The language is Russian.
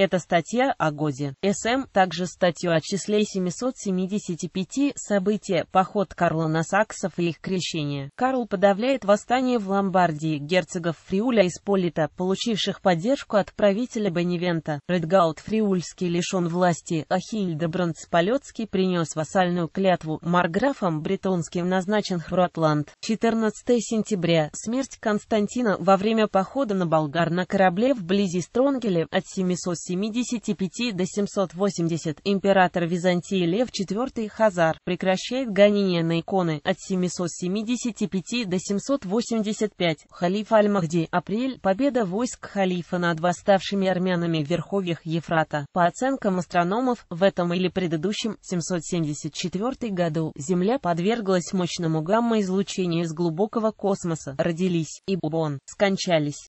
Эта статья о ГОДе СМ также статью о числе 775 события поход Карла на саксов и их крещение. Карл подавляет восстание в Ломбардии герцогов Фриуля и Сполита, получивших поддержку от правителя Беневента. Редгаут Фриульский лишен власти, а Хильдебранд Спалецкий принес вассальную клятву. Марграфом бретонским назначен Хротланд. 14 сентября. Смерть Константина во время похода на Болгар на корабле вблизи Стронгеля от 770 75 до 780 император Византии Лев IV Хазар прекращает гонение на иконы от 775 до 785. Халиф Аль-Махди. Апрель. Победа войск халифа над восставшими армянами в верховьях Ефрата. По оценкам астрономов, в этом или предыдущем 774 году Земля подверглась мощному гамма-излучению из глубокого космоса. Родились и бон скончались.